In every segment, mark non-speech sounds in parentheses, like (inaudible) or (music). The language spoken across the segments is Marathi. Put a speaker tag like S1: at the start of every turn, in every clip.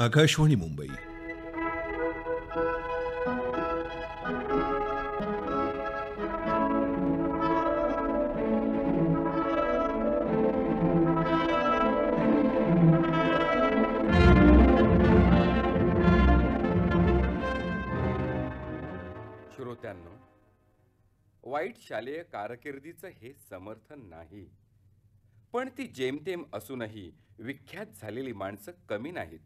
S1: आकाशवाणी मुंबई
S2: श्रोत्यांनो वाईट शालेय कारकिर्दीचं हे समर्थन नाही पण ती जेमतेम असूनही विख्यात झालेली माणसं कमी नाहीत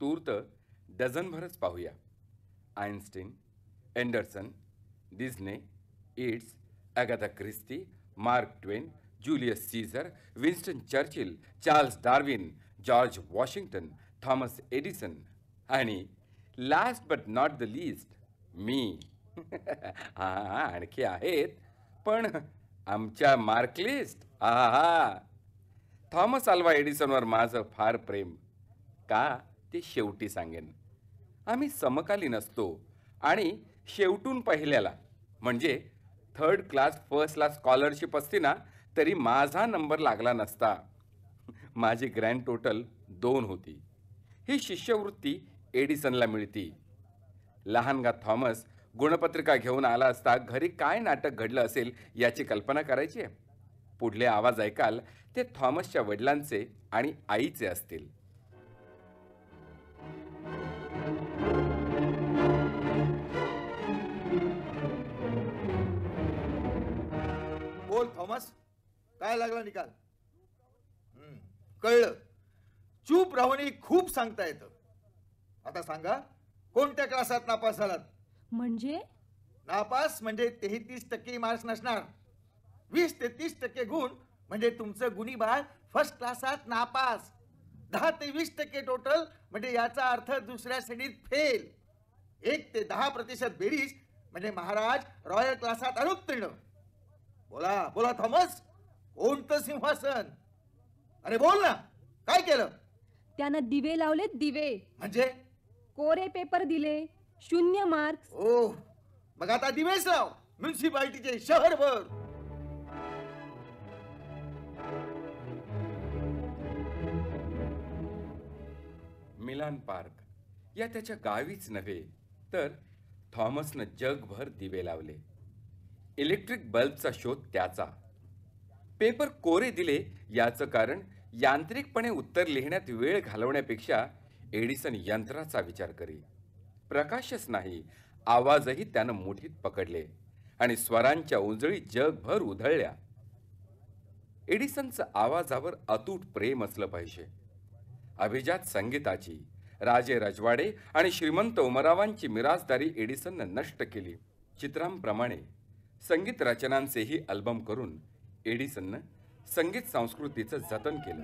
S2: तूर्त डझनभरच पाहूया Einstein Anderson Disney it's Agatha Christie Mark Twain Julius Caesar Winston Churchill Charles Darwin George Washington Thomas Edison आणि last but not the list मी (laughs) हां आणखी आहेत पण आमच्या मार्कलिस्ट हा हा थॉमस अल्वा एडिसनवर माझं फार प्रेम का ते शेवटी सांगेन आम्ही समकालीन असतो आणि शेवटून पहिल्याला म्हणजे third class first class scholarship असती ना तरी माझा नंबर लागला नसता माझी ग्रँड टोटल दोन होती ही शिष्यवृत्ती एडिसनला मिळती लहानगा थॉमस गुणपत्रिका घेऊन आला असता घरी काय नाटक घडलं असेल याची कल्पना करायची आहे पुढले आवाज ऐकाल ते थॉमसच्या वडिलांचे आणि आईचे असतील
S3: थॉमस काय लागला निकाल कळलं चूप राहून खूप सांगता येत आता सांगा कोणत्या क्लासात नापास झालात म्हणजे नापास म्हणजे तेहतीस टक्के मार्क्स नसणार वीस ते तीस टक्के गुण म्हणजे तुमचं गुणी बाळ फर्स्ट क्लासात नापास दहा ते वीस टक्के टोटल म्हणजे याचा अर्थ दुसऱ्या श्रेणीत फेल एक ते दहा प्रतिशत बेरीज म्हणजे महाराज रॉयल क्लासात अनुत्तीर्ण बोला बोला थॉमस कोणतं सिंहासन अरे बोल ना काय केलं
S1: त्यानं दिवे लावले दिवे म्हणजे कोरे पेपर दिले शून्य मार्क्स ओ
S3: मग आता दिवेच लाव म्युन्सिपाल्टीचे शहरभर
S2: मिलान पार्क या त्याच्या गावीच नव्हे तर थॉमसनं जगभर दिवे लावले इलेक्ट्रिक बल्बचा शोध त्याचा पेपर कोरे दिले याचं कारण यांत्रिकपणे उत्तर लिहिण्यात वेळ घालवण्यापेक्षा एडिसन यंत्राचा विचार करी प्रकाशच नाही आवाजही त्यानं मुठीत पकडले आणि स्वरांच्या उंजळी जगभर उधळल्या एडिसनचं आवाजावर अतूट प्रेम असलं पाहिजे अभिजात संगीताची राजे रजवाडे आणि श्रीमंत उमरावांची मिराजदारी एडिसननं नष्ट केली चित्रांप्रमाणे संगीत रचनांचेही अल्बम करून एडिसननं संगीत संस्कृतीचं जतन केलं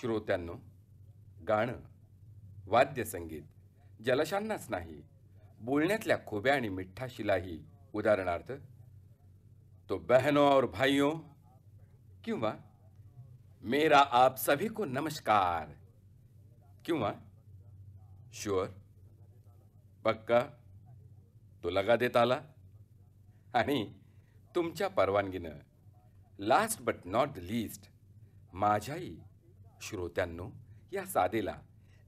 S2: श्रोत्यांनो गाणं संगीत जलशांनाच नाही बोलण्यातल्या खोब्या आणि मिठ्ठा शिलाही उदाहरणार्थ तो बहनों और भाइयों किंवा मेरा आप सभी को नमस्कार किंवा शुअर पक्का तो लगा देत आला आणि तुमच्या परवानगीनं last but not the list माझ्याही श्रोत्यांनो या साधेला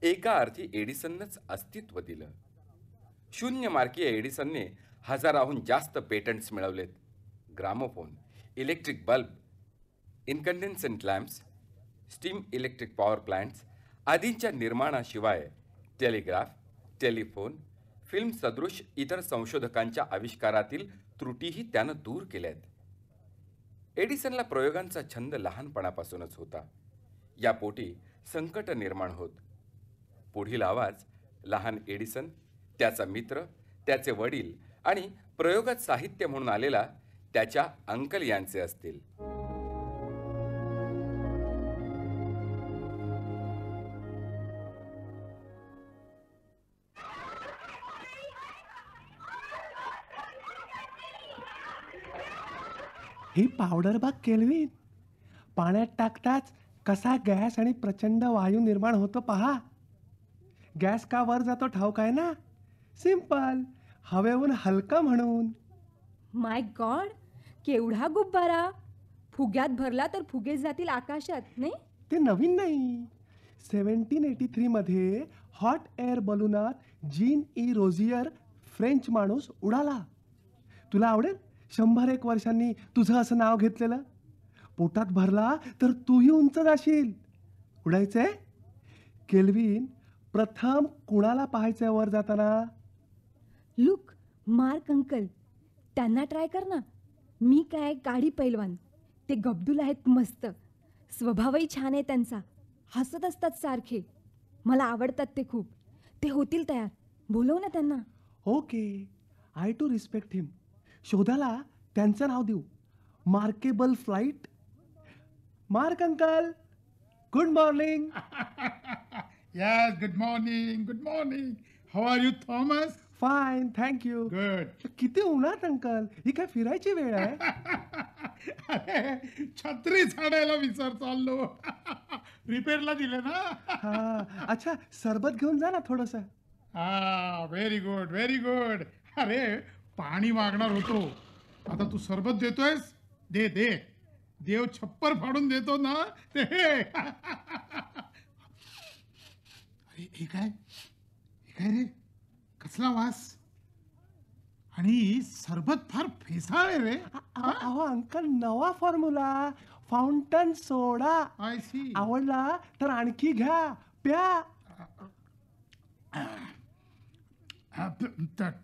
S2: एका अर्थी एडिसननंच अस्तित्व दिलं शून्य मार्कीय एडिसनने हजाराहून जास्त पेटंट्स मिळवलेत gramophone electric bulb incandescent lamps steam electric power plants आदींच्या निर्माणाशिवाय टेलिग्राफ टेलिफोन फिल्म सदृश इतर संशोधकांच्या आविष्कारातील त्रुटीही त्यानं दूर केल्या आहेत एडिसनला प्रयोगांचा छंद लहानपणापासूनच होता या पोटी संकट निर्माण होत पुढील आवाज लहान एडिसन त्याचा मित्र त्याचे वडील आणि प्रयोगात साहित्य म्हणून आलेला त्याच्या अंकल यांचे असतील
S4: ही पावडर बाग केलवी पाण्यात टाकताच कसा गॅस आणि प्रचंड वायू निर्माण होतो पहा गॅस का वर जातो ठाऊक आहे ना सिंपल हव्याहून हलका म्हणून
S1: माय गॉड केवढा गुब्बारा फुग्यात भरला तर फुगे जातील आकाशात नाही
S4: ते नवीन नाही सेव्हन्टीन एटी थ्रीमध्ये हॉट एअर बलुनात जीन ई रोझियर फ्रेंच माणूस उडाला तुला आवडेल शंभर एक वर्षांनी तुझं असं नाव घेतलेलं पोटात भरला तर तूही उंच जाशील उडायचंय केल्विन प्रथम कुणाला पाहायचंय वर जाताना
S1: लुक मार्क अंकल त्यांना ट्राय कर ना मी काय काढी पैलवान ते गब्दूल आहेत मस्त स्वभावही छान आहे त्यांचा हसत असतात सारखे मला आवडतात ते खूप ते होतील तयार बोलव ना त्यांना okay
S4: I to respect him शोधाला त्यांचं नाव देऊ मार्केबल flight Mark uncle good morning
S5: yes good morning good morning how are you Thomas fine thank you good किती उन्हात अंकल ही काय फिरायची वेळ आहे (laughs) छत्री झाडायला विचार चाललो रिपेअरला (laughs) दिले ना
S4: अच्छा सरबत घेऊन जा ना थोडस
S5: हा व्हेरी गुड व्हेरी गुड अरे पाणी मागणार होतो आता तू सरबत देतोयस दे दे देव छप्पर फाडून देतो ना ते (laughs) अरे हे काय हे काय रे कसला वास
S4: आणि सरबत फार फेसाळ आहे रे अहो अंकल नवा फॉर्म्युला फाउंटन सोडा आवडला तर आणखी घ्या प्या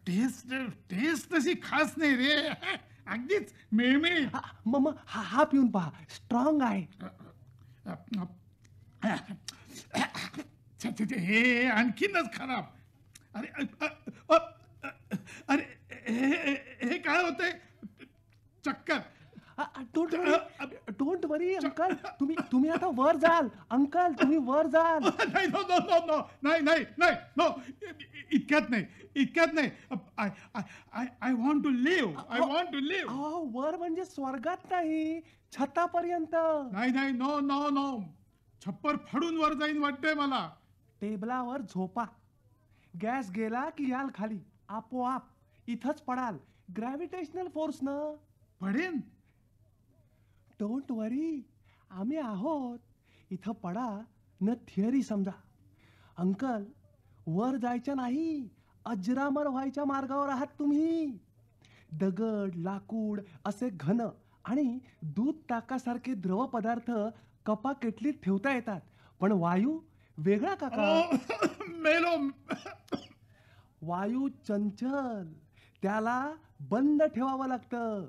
S4: टेस्ट
S5: टेस्ट तशी खास नाही रे अगदीच मिळमिळ मग हा हा पिऊन पहा स्ट्रॉंग आहे हे आणखीनच खराब अरे
S4: हे काय होते चक्कर डोंट डोंट वरी अंकल तुम्ही तुम्ही आता वर जाल अंकल तुम्ही वर जाल (laughs) नाही नो
S5: नो नो नो नाही नाही नाही नो इतक्यात नाही इतक्यात नाही I I I want to live I want to live हो वर म्हणजे स्वर्गात नाही छतापर्यंत नाही नाही नो नो नो छप्पर फाडून वर जाईन वाटतंय मला
S4: टेबलावर झोपा गॅस गेला की याल खाली आपोआप इथंच पडाल ग्रॅव्हिटेशनल फोर्स ना पडेन डोंट वरी आम्ही आहोत इथं पडा न थिअरी समजा अंकल वर जायचं नाही अजरामर व्हायच्या मार्गावर आहात तुम्ही दगड लाकूड असे घन आणि दूध ताकासारखे द्रव पदार्थ कपा केटलीत ठेवता येतात पण वायू वेगळा काका (coughs) मेलो वायू चंचल त्याला बंद ठेवावं लागतं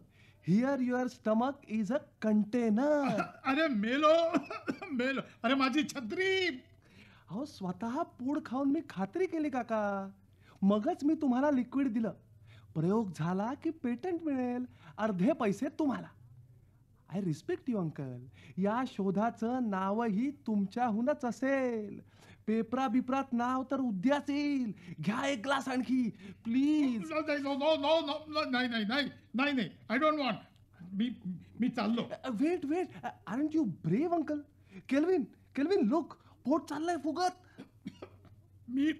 S4: here your stomach is a container अरे मेलो (laughs) मेलो अरे माझी छत्री अहो स्वतः पूड खाऊन मी खात्री केली काका मगच मी तुम्हाला लिक्विड दिलं प्रयोग झाला की पेटंट मिळेल अर्धे पैसे तुम्हाला आय रिस्पेक्ट यू अंकल या शोधाचं नावही तुमच्याहूनच असेल पेपरा बिपरात नाव तर उद्याच येईल घ्या एक ग्लास आणखी प्लीज नो
S5: नाही नाही नाही नाही नाही आय डोंट वॉन्ट मी मी चाललो wait
S4: wait aren't you brave uncle Kelvin Kelvin look पोट चाललंय फुगत मी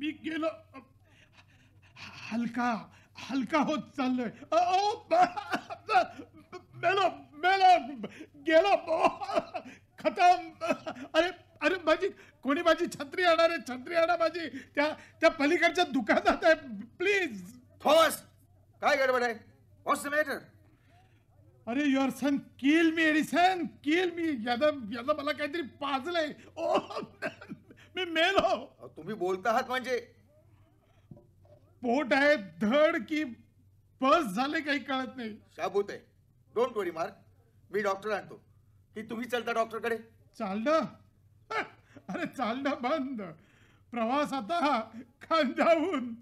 S4: मी गेलो हलका
S5: हलका होत चाललोय ओ मेलो मेलो गेलो छत्री आणा माझी त्या त्या पलीकडच्या दुकानात आहे प्लीज थॉमस काय गडबड आहे व्हॉट्स मॅटर अरे your son kill me Edison kill me यादा यादा मला काहीतरी पाजलंय ओ मी
S3: मेलो हो. तुम्ही बोलता आहात म्हणजे पोट आहे धड की बस झाले काही कळत नाही शाबूत आहे डोंट वरी मार्क मी डॉक्टर आणतो की तुम्ही चलता डॉक्टरकडे ना अरे ना
S5: बंद प्रवास आता खांद्याहून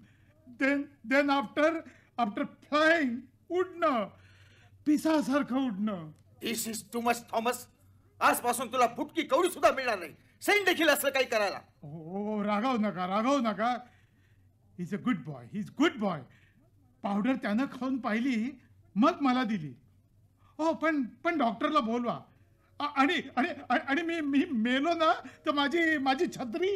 S5: then then after
S3: after flying उडणं पिसासारखं उडणं this is too much Thomas आजपासून तुला फुटकी कवडी सुद्धा मिळणार नाही सेंट देखील असलं काही करायला
S5: हो रागावू नका रागावू नका is a good boy he is good boy powder त्यानं खाऊन पाहिली मग मला दिली हो पण पण डॉक्टरला बोलवा आणि आणि मी मी मेलो ना तर माझी माझी छत्री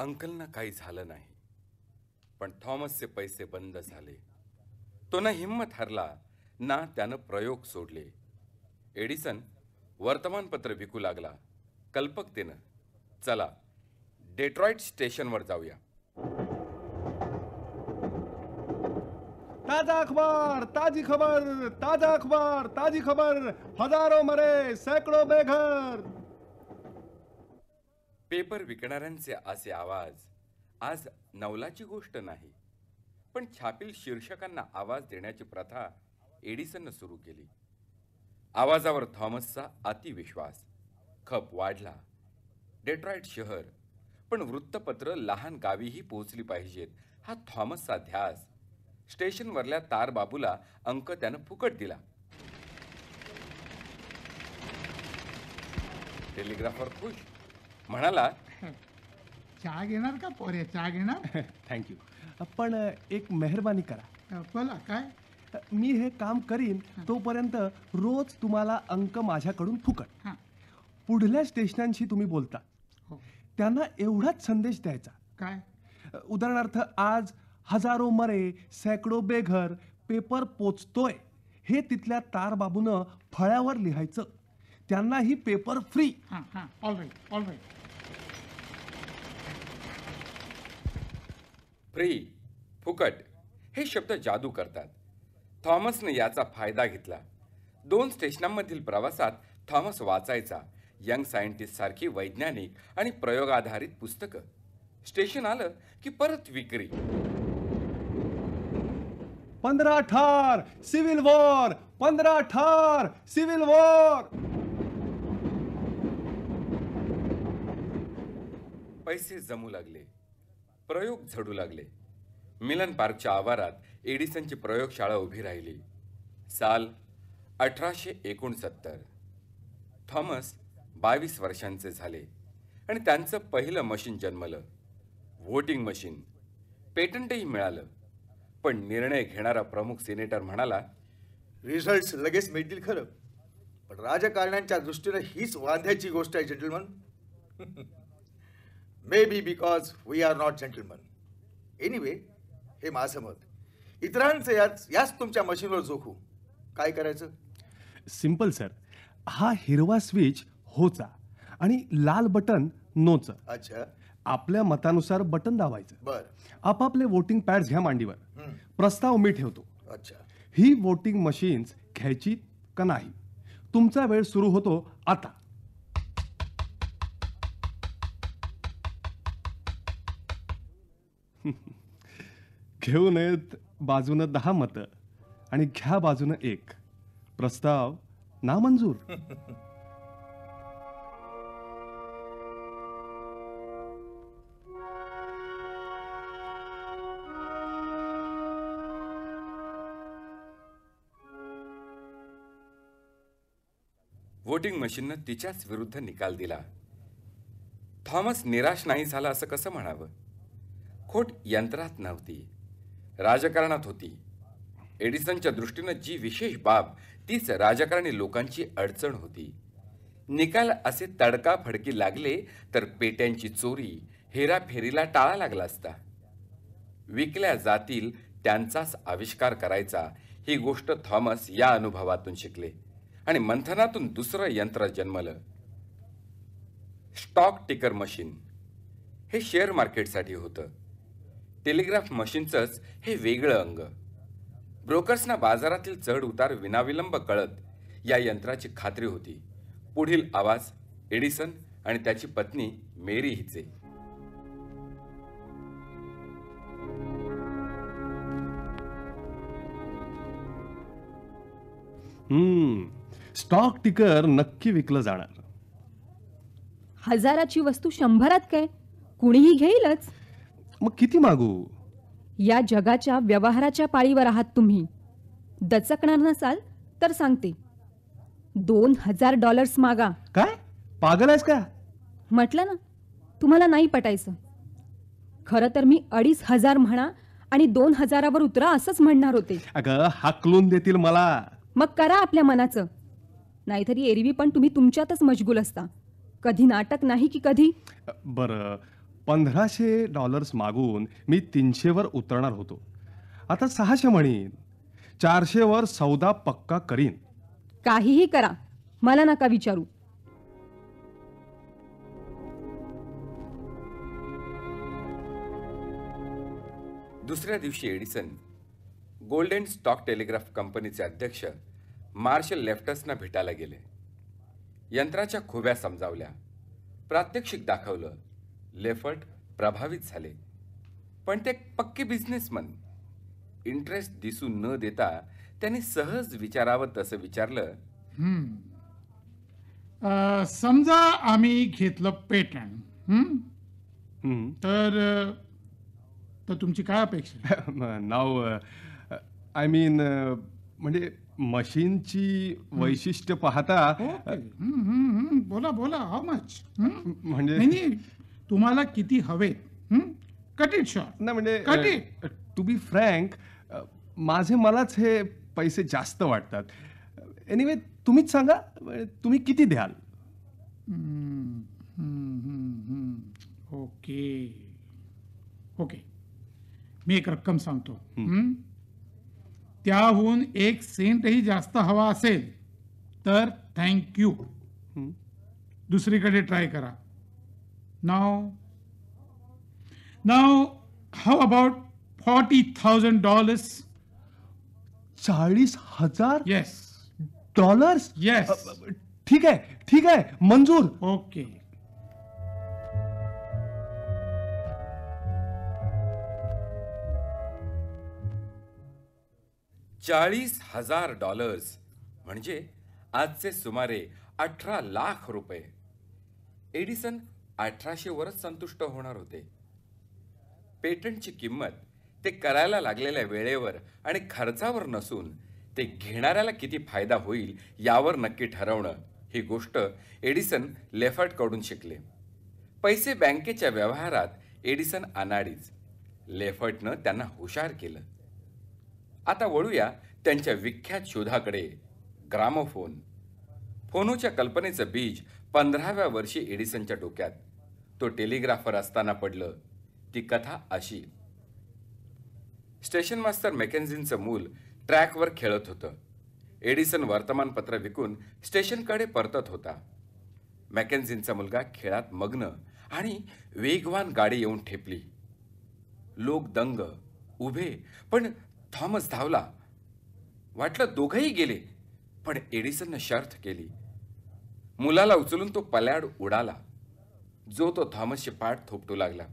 S2: अंकलना काही झालं नाही पण थॉमसचे पैसे बंद झाले तो ना हिंमत हरला ना त्यानं प्रयोग सोडले एडिसन वर्तमानपत्र विकू लागला कल्पकतेनं चला डेट्रॉइट स्टेशनवर जाऊया
S4: ताजा अखबार ताजी खबर ताजा अखबार ताजी खबर हजारो मरे सैकड़ो बेघर
S2: पेपर विकणाऱ्यांचे असे आवाज आज नवलाची गोष्ट नाही पण छापील शीर्षकांना आवाज देण्याची प्रथा एडिसननं सुरू केली आवाजावर थॉमसचा अतिविश्वास खप वाढला डेट्रॉइट शहर पण वृत्तपत्र लहान गावीही पोहोचली पाहिजेत हा थॉमसचा ध्यास स्टेशनवरल्या तारबाबूला अंक त्यानं फुकट दिला टेलिग्राफर खुश म्हणाला
S4: चहा घेणार का पोऱ्या चहा घेणार
S2: थँक्यू
S4: (laughs) पण एक मेहरबानी करा बोला काय मी हे काम करीन तोपर्यंत रोज तुम्हाला अंक माझ्याकडून फुकट पुढल्या स्टेशनांशी तुम्ही बोलता हो. त्यांना एवढाच संदेश द्यायचा काय उदाहरणार्थ आज हजारो मरे सॅकडो बेघर पेपर पोचतोय हे तिथल्या बाबून फळ्यावर लिहायचं त्यांना ही paper free all right
S2: free फुकट हे शब्द जादू करतात थॉमसने याचा फायदा घेतला दोन स्टेशनांमधील प्रवासात थॉमस वाचायचा यंग सायंटिस्ट सारखी वैज्ञानिक आणि प्रयोगाधारित पुस्तक। स्टेशन आलं की परत विक्री
S4: पंधरा ठार सिव्हिल वॉर पंधरा ठार सिव्हिल वॉर
S2: पैसे जमू लागले प्रयोग झडू लागले मिलन पार्कच्या आवारात एडिसनची प्रयोगशाळा उभी राहिली साल अठराशे एकोणसत्तर थॉमस बावीस वर्षांचे झाले आणि त्यांचं पहिलं मशीन जन्मलं व्होटिंग मशीन पेटंटही मिळालं पण निर्णय घेणारा प्रमुख सिनेटर म्हणाला रिझल्ट्स लगेच
S3: मिळतील खरं पण राजकारण्यांच्या दृष्टीनं हीच वांध्याची गोष्ट आहे gentleman maybe be because we are not anyway हे माझं मत इतरांचं याच याच तुमच्या मशीनवर जोखू काय करायचं
S4: सिंपल सर हा हिरवा स्विच होचा आणि लाल बटन नोचा अच्छा आपल्या मतानुसार बटन दाबायचं बर आपापले वोटिंग पॅड्स घ्या मांडीवर प्रस्ताव मी ठेवतो अच्छा ही वोटिंग मशीन्स घ्यायची का नाही तुमचा वेळ सुरू होतो आता (laughs) घेऊ नयेत बाजूनं दहा मत आणि घ्या बाजूनं एक प्रस्ताव ना मंजूर
S2: वोटिंग मशीननं तिच्याच विरुद्ध निकाल दिला थॉमस निराश नाही झाला असं कसं म्हणावं खोट यंत्रात नव्हती राजकारणात होती एडिसनच्या दृष्टीनं जी विशेष बाब तीच राजकारणी लोकांची अडचण होती निकाल असे तडकाफडकी लागले तर पेट्यांची चोरी हेराफेरीला टाळा लागला असता विकल्या जातील त्यांचाच आविष्कार करायचा ही गोष्ट थॉमस या अनुभवातून शिकले आणि मंथनातून दुसरं यंत्र जन्मलं स्टॉक टिकर मशीन हे शेअर मार्केटसाठी होतं टेलिग्राफ मशीनचंच हे वेगळं अंग ब्रोकर्सना बाजारातील चढ उतार विनाविलंब कळत या यंत्राची खात्री होती पुढील आवाज एडिसन आणि त्याची पत्नी मेरी हिचे
S4: स्टॉक टिकर नक्की विकलं जाणार
S1: हजाराची वस्तू शंभरात काय कुणीही घेईलच
S4: मग किती मागू
S1: या जगाच्या व्यवहाराच्या पाळीवर आहात तुम्ही दचकणार नसाल तर सांगते दोन हजार डॉलर्स मागा काय पागल आहेस का म्हटलं ना तुम्हाला नाही पटायचं खर तर मी अडीच हजार म्हणा आणि दोन हजारावर उतरा असंच म्हणणार होते
S4: अगं हाकलून देतील मला
S1: मग करा आपल्या मनाचं नाहीतरी एरवी पण तुम्ही तुमच्यातच मशगूल असता कधी नाटक नाही की कधी
S4: बर पंधराशे डॉलर्स मागून मी तीनशेवर उतरणार होतो आता सहाशे म्हणीन चारशेवर सौदा पक्का करीन
S1: काहीही करा मला नका विचारू
S2: दुसऱ्या दिवशी एडिसन गोल्डन स्टॉक टेलिग्राफ कंपनीचे अध्यक्ष मार्शल लेफ्टसना भेटायला गेले यंत्राच्या खोब्या समजावल्या प्रात्यक्षिक दाखवलं लेफर्ट प्रभावित झाले पण ते पक्के बिझनेसमन इंटरेस्ट दिसू न देता त्यांनी सहज विचारावं तसं विचारलं
S5: समजा आम्ही घेतलं पेटंट
S4: तर तर तुमची काय अपेक्षा (laughs) नाव आय मीन म्हणजे मशीनची वैशिष्ट्य पाहता
S5: बोला बोला हाऊ मच
S4: म्हणजे तुम्हाला किती हवे कट इट शॉर्ट नाही म्हणजे cut it to be frank माझे मलाच हे पैसे जास्त वाटतात एनिवे तुम्हीच सांगा तुम्ही किती द्याल ओके ओके मी एक रक्कम
S5: सांगतो त्याहून एक सेंटही जास्त हवा असेल तर थँक्यू यू दुसरीकडे ट्राय करा Now, now how about forty
S4: thousand dollars? चालीस हजार यस डॉलर्स यस ठीक है ठीक है मंजूर ओके okay.
S2: चाळीस हजार डॉलर्स म्हणजे आजचे सुमारे अठरा लाख रुपये एडिसन अठराशेवरच संतुष्ट होणार होते पेटंटची किंमत ते करायला लागलेल्या वेळेवर आणि खर्चावर नसून ते घेणाऱ्याला किती फायदा होईल यावर नक्की ठरवणं ही गोष्ट एडिसन लेफर्टकडून शिकले पैसे बँकेच्या व्यवहारात एडिसन अनाडीच लेफर्टनं त्यांना हुशार केलं आता वळूया त्यांच्या विख्यात शोधाकडे ग्रामोफोन फोनोच्या कल्पनेचं बीज पंधराव्या वर्षी एडिसनच्या डोक्यात तो टेलिग्राफर असताना पडलं ती कथा अशी स्टेशन मास्तर मेकेन्झिनचं मूल ट्रॅकवर खेळत होतं एडिसन वर्तमानपत्र विकून स्टेशनकडे परतत होता मॅकेन्झिनचा मुलगा खेळात मग्न आणि वेगवान गाडी येऊन ठेपली लोक दंग उभे पण थॉमस धावला वाटलं दोघंही गेले पण एडिसननं शर्थ केली मुलाला उचलून तो पल्याड उडाला जो तो थॉमसचे पाठ थोपटू लागला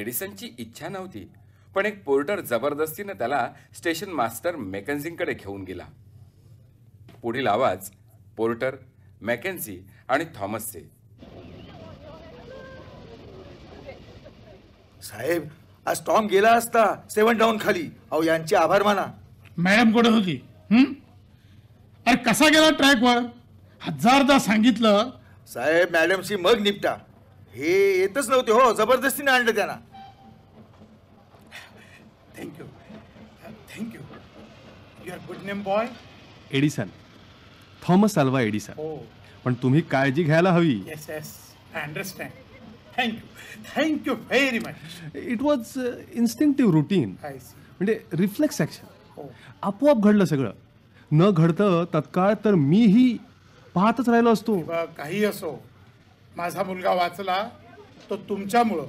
S2: एडिसनची इच्छा नव्हती पण एक पोर्टर जबरदस्तीनं त्याला स्टेशन मास्टर मेकन्झिंगकडे घेऊन गेला पुढील आवाज पोर्टर मॅकेन्झी आणि थॉमसचे साहेब आज टॉम गेला असता
S3: सेवन डाऊन खाली अहो यांचे आभार माना मॅडम कुठं होती अरे कसा गेला ट्रॅकवर हजारदा सांगितलं साहेब मॅडमशी मग निपटा हे येतच नव्हते हो जबरदस्तीने आणलं त्यांना
S5: thank you thank you your good name boy
S4: Edison Thomas Alva Edison पण तुम्ही काळजी घ्यायला हवी yes yes I understand thank you thank you very much it was instinctive routine म्हणजे रिफ्लेक्स ॲक्शन हो. आपोआप घडलं सगळं न घडतं तत्काळ तर मीही पाहतच राहिलो असतो काही असो माझा मुलगा
S5: वाचला तो तुमच्यामुळं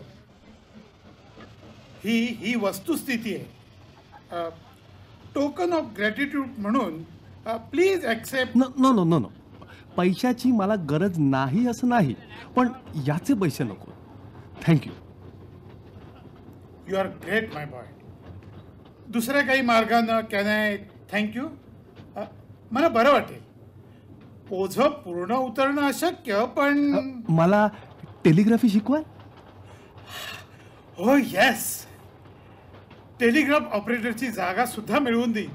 S5: ही ही वस्तुस्थिती आहे टोकन ऑफ ग्रॅटिट्यूड
S4: म्हणून please accept no no no no पैशाची मला गरज नाही असं नाही पण याचे पैसे नको thank you
S5: you are great my boy दुसऱ्या काही मार्गानं कॅन आय थँक्यू मला बरं वाटेल ओझ पूर्ण उतरणं अशक्य पण
S4: मला टेलिग्राफी शिकवा
S5: हो येस टेलिग्राफ ऑपरेटरची जागा सुद्धा मिळवून देईन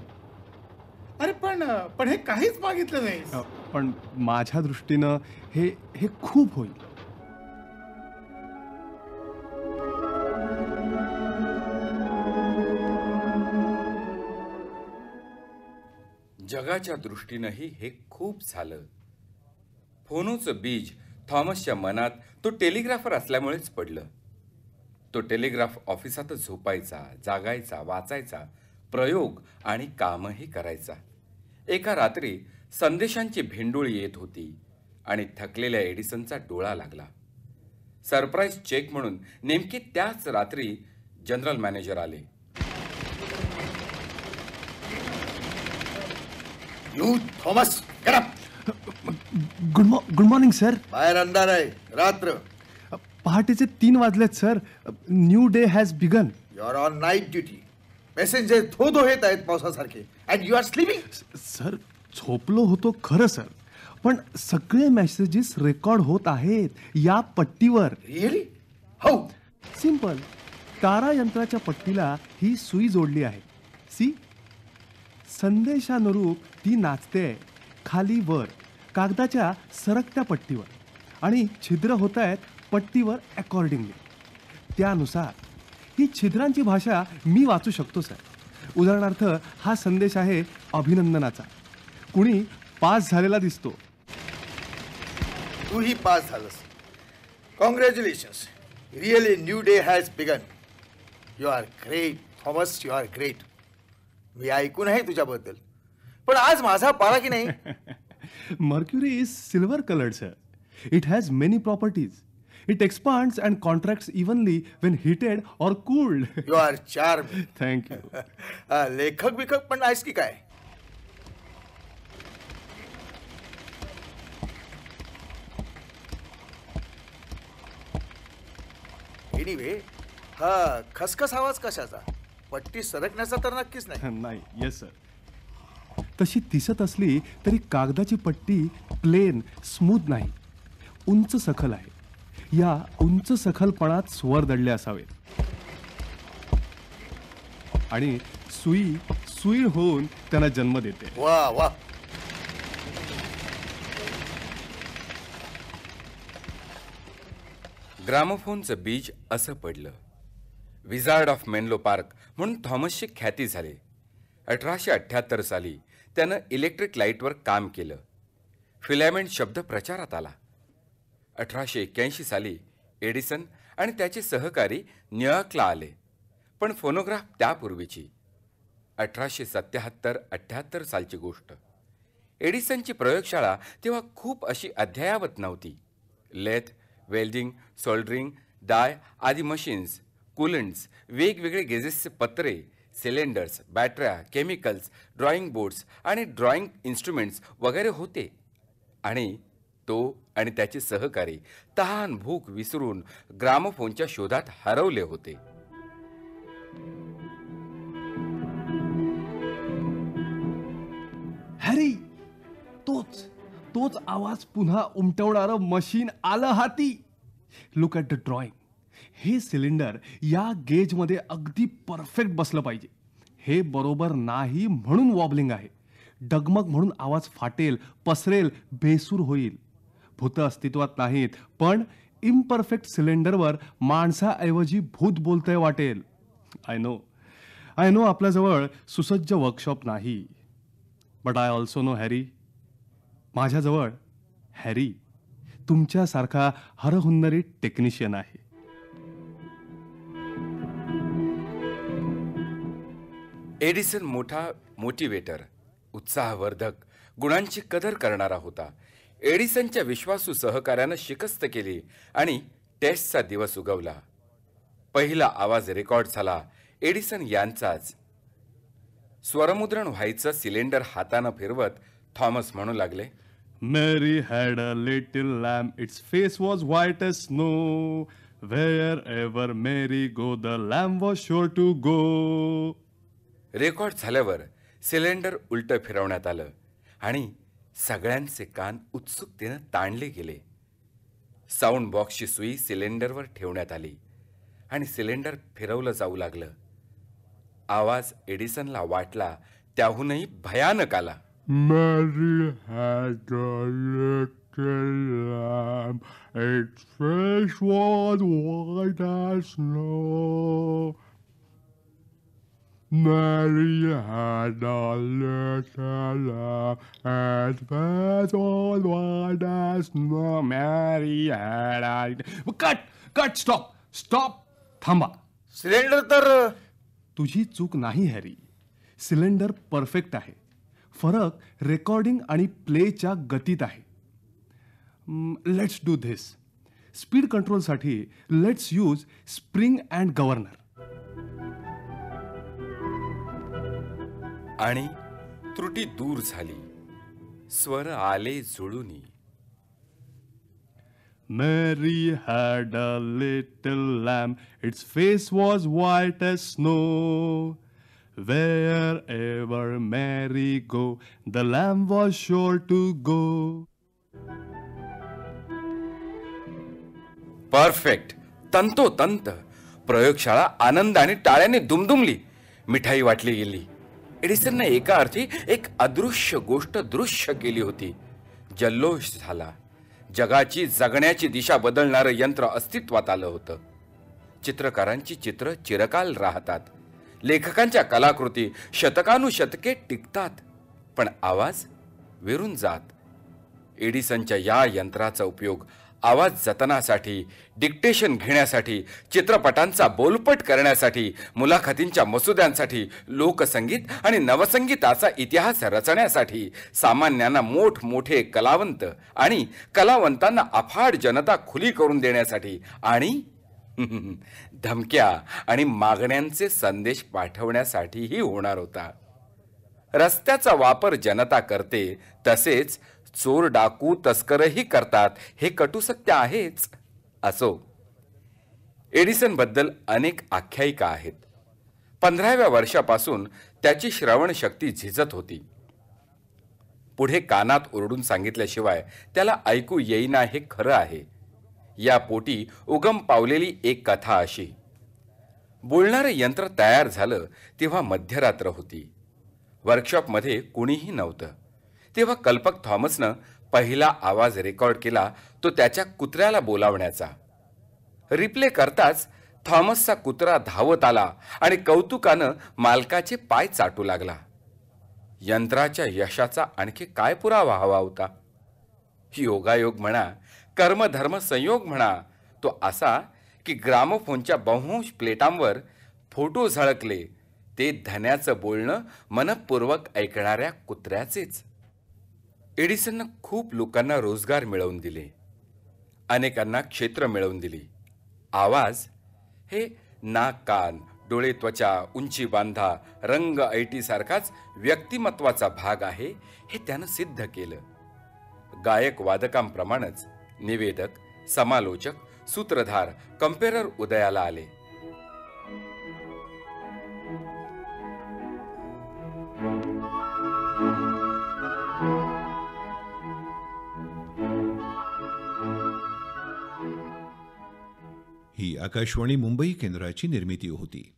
S5: अरे पण पण हे काहीच मागितलं नाही
S4: पण माझ्या दृष्टीनं हे हे खूप होईल
S2: जगाच्या दृष्टीनंही हे खूप झालं फोनूचं बीज थॉमसच्या मनात तो टेलिग्राफर असल्यामुळेच पडलं तो टेलिग्राफ ऑफिसातच झोपायचा जागायचा वाचायचा प्रयोग आणि कामही करायचा एका रात्री संदेशांची भेंडूळ येत होती आणि थकलेल्या एडिसनचा डोळा लागला सरप्राईज चेक म्हणून नेमकी त्याच रात्री जनरल मॅनेजर आले you
S4: Thomas good good morning sir
S3: बाहेर अंधार आहे रात्र
S4: पहाटेचे तीन वाजलेत sir new day has begun
S3: are on night duty messenger धो धो येत आहेत पावसासारखे and you are sleeping
S4: sir झोपलो होतो खरं सर पण सगळे मेसेजेस रेकॉर्ड होत आहेत या पट्टीवर रिअली हो सिंपल तारा यंत्राच्या पट्टीला ही सुई जोडली आहे सी संदेशानुरूप ती नाचते खाली वर कागदाच्या सरकत्या पट्टीवर आणि छिद्र होत आहेत पट्टीवर अकॉर्डिंगली त्यानुसार ही छिद्रांची भाषा मी वाचू शकतो सर उदाहरणार्थ हा संदेश आहे अभिनंदनाचा कुणी पास झालेला दिसतो
S3: तूही पास झालस congratulations really new day has begun you are great Thomas you are great मी ऐकून आहे तुझ्याबद्दल पण आज माझा पारा की नाही
S4: mercury is silver coloured sir it has many properties it expands and contract evenly when heated or cooled you are
S3: चार थँक्यू लेखक बिखक पण आहेस की काय एनिवे हा खसखस आवाज कशाचा पट्टी सरकण्याचा तर नक्कीच नाही येस (laughs) सर
S4: तशी दिसत असली तरी कागदाची पट्टी प्लेन स्मूथ नाही उंच सखल आहे या उंच सखलपणात स्वर दडले असावेत आणि सुई सुई होऊन त्यांना जन्म देते वा वा
S2: ग्रामोफोनचं बीज असं पडलं विजार्ड ऑफ मेनलो पार्क म्हणून थॉमसची ख्याती झाली अठराशे अठ्ठ्याहत्तर साली त्यानं इलेक्ट्रिक लाईटवर काम केलं फिलॅमेंट शब्द प्रचारात आला अठराशे एक्क्याऐंशी साली एडिसन आणि त्याचे सहकारी न्यूयॉर्कला आले पण फोनोग्राफ त्यापूर्वीची अठराशे सत्याहत्तर अठ्ठ्याहत्तर सालची गोष्ट एडिसनची प्रयोगशाळा तेव्हा खूप अशी अध्यायावत नव्हती लेथ वेल्डिंग सोल्डरिंग डाय आदी मशीन्स कुलंट्स वेगवेगळे गेजेसचे पत्रे सिलेंडर्स बॅटऱ्या केमिकल्स ड्रॉइंग बोर्ड्स आणि ड्रॉइंग इन्स्ट्रुमेंट्स वगैरे होते आणि तो आणि त्याचे सहकारी तहान भूक विसरून ग्रामोफोनच्या शोधात हरवले होते
S4: हरी, तोच तोच आवाज पुन्हा उमटवणारं मशीन आलं हाती लुक ॲट द ड्रॉइंग हे सिलेंडर या गेजमध्ये अगदी परफेक्ट बसलं पाहिजे हे बरोबर नाही म्हणून वॉबलिंग आहे डगमग म्हणून आवाज फाटेल पसरेल बेसूर होईल भूत अस्तित्वात नाहीत पण इम्परफेक्ट सिलेंडरवर माणसाऐवजी भूत बोलतंय वाटेल आय नो आय नो आपल्याजवळ सुसज्ज वर्कशॉप नाही but I also know Harry माझ्याजवळ हॅरी तुमच्यासारखा हरहुन्नरी टेक्निशियन आहे
S2: एडिसन मोठा मोटिवेटर उत्साहवर्धक गुणांची कदर करणारा होता एडिसनच्या विश्वासू सहकार्यानं शिकस्त केली आणि टेस्टचा दिवस उगवला पहिला आवाज रेकॉर्ड झाला एडिसन यांचाच स्वरमुद्रण व्हायचं सिलेंडर हातानं फिरवत थॉमस म्हणू लागले
S4: Mary had a little lamp its face was white a snow where ever Mary go the lamp was sure to go
S2: record झाल्यावर सिलेंडर उलटं फिरवण्यात आलं आणि सगळ्यांचे कान उत्सुकतेनं ताणले गेले साऊंड बॉक्सची सुई सिलेंडरवर ठेवण्यात आली आणि सिलेंडर फिरवलं जाऊ लागलं आवाज एडिसनला वाटला त्याहूनही भयानक आला
S5: Its face Mariadalő
S4: felszólva dászna Mariára. Cut cut stop stop थांबा सिलेंडर तर तुझी चूक नाही हॅरी सिलेंडर परफेक्ट आहे फरक रेकॉर्डिंग आणि प्लेच्या गतीत आहे लेट्स डू धिस स्पीड कंट्रोलसाठी let's use spring and governor
S2: आणि त्रुटी दूर झाली स्वर आले जुळूनी
S4: Mary had a little lamb, its face was white as snow. Wherever Mary go, the lamb was sure to go.
S2: Perfect तंतोतंत प्रयोगशाळा आनंदाने टाळ्याने दुमदुमली मिठाई वाटली गेली एडिसनने एका अर्थी एक अदृश्य गोष्ट दृश्य केली होती जल्लोष झाला जगाची जगण्याची दिशा बदलणारं यंत्र अस्तित्वात आलं होतं चित्रकारांची चित्र चिरकाल राहतात लेखकांच्या कलाकृती शतकानुशतके टिकतात पण आवाज विरून जात एडिसनच्या या यंत्राचा उपयोग आवाज जतनासाठी डिक्टेशन घेण्यासाठी चित्रपटांचा बोलपट करण्यासाठी मुलाखतींच्या मसुद्यांसाठी लोकसंगीत आणि नवसंगीताचा इतिहास रचण्यासाठी सामान्यांना मोठमोठे कलावंत आणि कलावंतांना अफाड जनता खुली करून देण्यासाठी आणि (laughs) धमक्या आणि मागण्यांचे संदेश पाठवण्यासाठीही होणार होता रस्त्याचा वापर जनता करते तसेच चोर डाकू तस्करही करतात हे कटू सत्य आहेच असो एडिसनबद्दल अनेक आख्यायिका आहेत पंधराव्या वर्षापासून त्याची श्रवण शक्ती झिजत होती पुढे कानात ओरडून सांगितल्याशिवाय त्याला ऐकू येईना हे खरं आहे या पोटी उगम पावलेली एक कथा अशी बोलणारं यंत्र तयार झालं तेव्हा मध्यरात्र होती वर्कशॉपमध्ये कुणीही नव्हतं तेव्हा कल्पक थॉमसनं पहिला आवाज रेकॉर्ड केला तो त्याच्या कुत्र्याला बोलावण्याचा रिप्ले करताच थॉमसचा कुत्रा धावत आला आणि कौतुकानं मालकाचे पाय चाटू लागला यंत्राच्या यशाचा आणखी काय पुरावा हवा होता योगायोग म्हणा कर्मधर्म संयोग म्हणा तो असा की ग्रामोफोनच्या बहुंश प्लेटांवर फोटो झळकले ते धन्याचं बोलणं मनपूर्वक ऐकणाऱ्या कुत्र्याचेच एडिसननं खूप लोकांना रोजगार मिळवून दिले अनेकांना क्षेत्र मिळवून दिली आवाज हे नाक कान डोळे त्वचा उंची बांधा रंग ऐटीसारखाच व्यक्तिमत्वाचा भाग आहे हे त्यानं सिद्ध केलं गायक वादकांप्रमाणेच निवेदक समालोचक सूत्रधार कम्पेरर उदयाला आले
S4: ही आकाशवाणी मुंबई केंद्राची निर्मिती होती